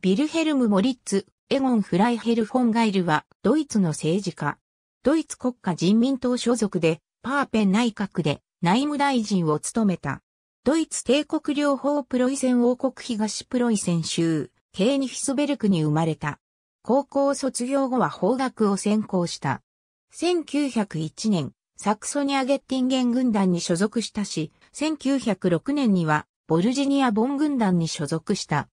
ビルヘルム・モリッツ、エゴン・フライヘル・フォン・ガイルは、ドイツの政治家。ドイツ国家人民党所属で、パーペン内閣で内務大臣を務めた。ドイツ帝国両方プロイセン王国東プロイセン州、ケーニヒスベルクに生まれた。高校卒業後は法学を専攻した。1901年、サクソニア・ゲッティンゲン軍団に所属したし、1906年には、ボルジニア・ボン軍団に所属した。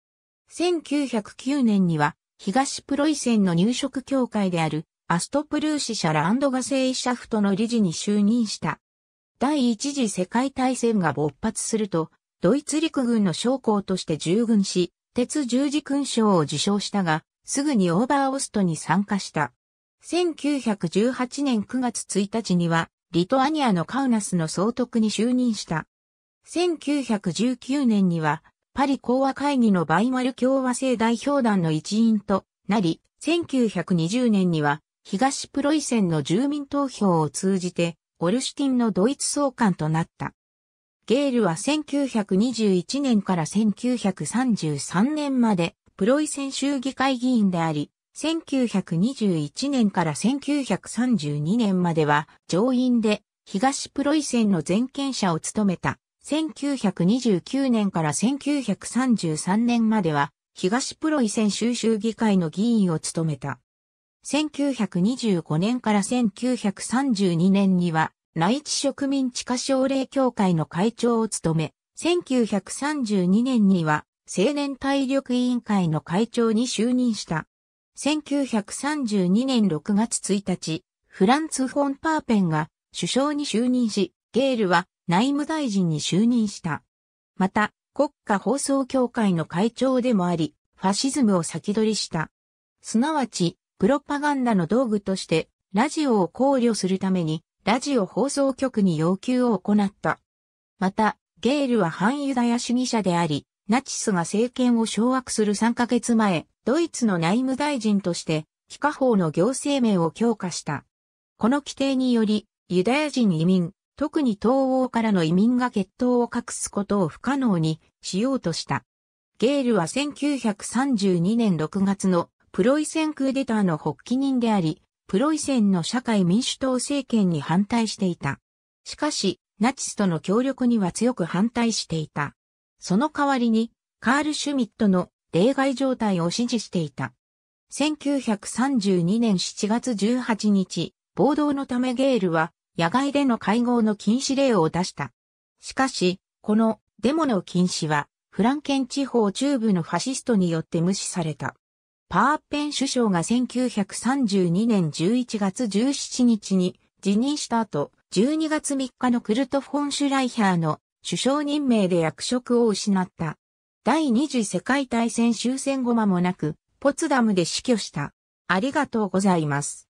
1909年には、東プロイセンの入植協会である、アストプルーシ社ランドガセイシャフトの理事に就任した。第一次世界大戦が勃発すると、ドイツ陸軍の将校として従軍し、鉄十字勲章を受章したが、すぐにオーバーオストに参加した。1918年9月1日には、リトアニアのカウナスの総督に就任した。1919年には、パリ講和会議のバイマル共和制代表団の一員となり、1920年には東プロイセンの住民投票を通じてオルシュティンのドイツ総監となった。ゲールは1921年から1933年までプロイセン州議会議員であり、1921年から1932年までは上院で東プロイセンの全権者を務めた。1929年から1933年までは、東プロイセン収集議会の議員を務めた。1925年から1932年には、内地植民地化奨励協会の会長を務め、1932年には、青年体力委員会の会長に就任した。1932年6月1日、フランツ・フォン・パーペンが首相に就任し、ゲールは内務大臣に就任した。また、国家放送協会の会長でもあり、ファシズムを先取りした。すなわち、プロパガンダの道具として、ラジオを考慮するために、ラジオ放送局に要求を行った。また、ゲールは反ユダヤ主義者であり、ナチスが政権を掌握する3ヶ月前、ドイツの内務大臣として、非加法の行政面を強化した。この規定により、ユダヤ人移民、特に東欧からの移民が血統を隠すことを不可能にしようとした。ゲールは1932年6月のプロイセンクーデターの発起人であり、プロイセンの社会民主党政権に反対していた。しかし、ナチスとの協力には強く反対していた。その代わりに、カール・シュミットの例外状態を支持していた。1932年7月18日、暴動のためゲールは野外での会合の禁止令を出した。しかし、このデモの禁止は、フランケン地方中部のファシストによって無視された。パーペン首相が1932年11月17日に辞任した後、12月3日のクルト・フォン・シュライヒャーの首相任命で役職を失った。第二次世界大戦終戦後間もなく、ポツダムで死去した。ありがとうございます。